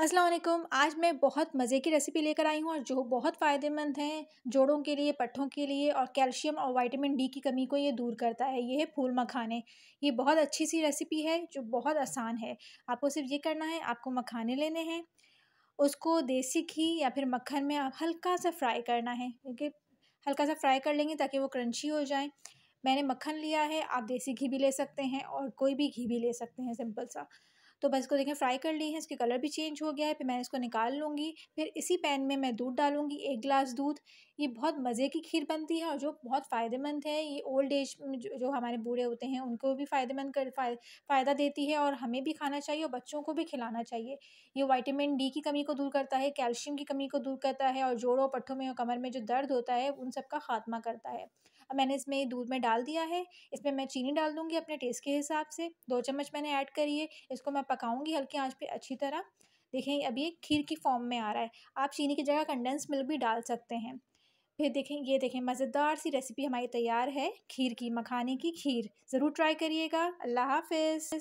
असलम आज मैं बहुत मज़े की रेसिपी लेकर आई हूँ और जो बहुत फ़ायदेमंद हैं जोड़ों के लिए पट्ठों के लिए और कैल्शियम और विटामिन डी की कमी को ये दूर करता है ये है फूल मखाने ये बहुत अच्छी सी रेसिपी है जो बहुत आसान है आपको सिर्फ ये करना है आपको मखाने लेने हैं उसको देसी घी या फिर मक्खन में आप हल्का सा फ्राई करना है क्योंकि हल्का सा फ्राई कर लेंगे ताकि वो क्रंची हो जाए मैंने मक्खन लिया है आप देसी घी भी ले सकते हैं और कोई भी घी भी ले सकते हैं सिंपल सा तो बस इसको देखें फ्राई कर ली है इसके कलर भी चेंज हो गया है फिर मैं इसको निकाल लूँगी फिर इसी पैन में मैं दूध डालूँगी एक गिलास दूध ये बहुत मज़े की खीर बनती है और जो बहुत फ़ायदेमंद है ये ओल्ड एज जो हमारे बूढ़े होते हैं उनको भी फ़ायदेमंद कर फ़ायदा देती है और हमें भी खाना चाहिए और बच्चों को भी खिलाना चाहिए ये वाइटामिन डी की कमी को दूर करता है कैल्शियम की कमी को दूर करता है और जोड़ों पट्ठों में और कमर में जो दर्द होता है उन सब का खात्मा करता है अब मैंने इसमें दूध में डाल दिया है इसमें मैं चीनी डाल दूँगी अपने टेस्ट के हिसाब से दो चम्मच मैंने ऐड करी है इसको मैं पकाऊँगी हल्की आँच पर अच्छी तरह देखें अभी खीर की फॉर्म में आ रहा है आप चीनी की जगह कंडेंस मिल्क भी डाल सकते हैं फिर देखें ये देखें मज़ेदार सी रेसिपी हमारी तैयार है खीर की मखाने की खीर ज़रूर ट्राई करिएगा अल्लाह हाफिज़